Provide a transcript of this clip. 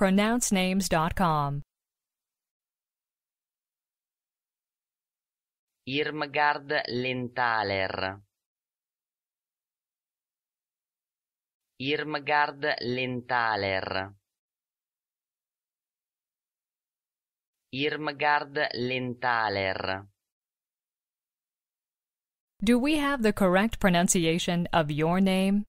pronouncenames.com. Irmgard Lentaler Irmgard Lentaler Irmgard Lentaler Do we have the correct pronunciation of your name?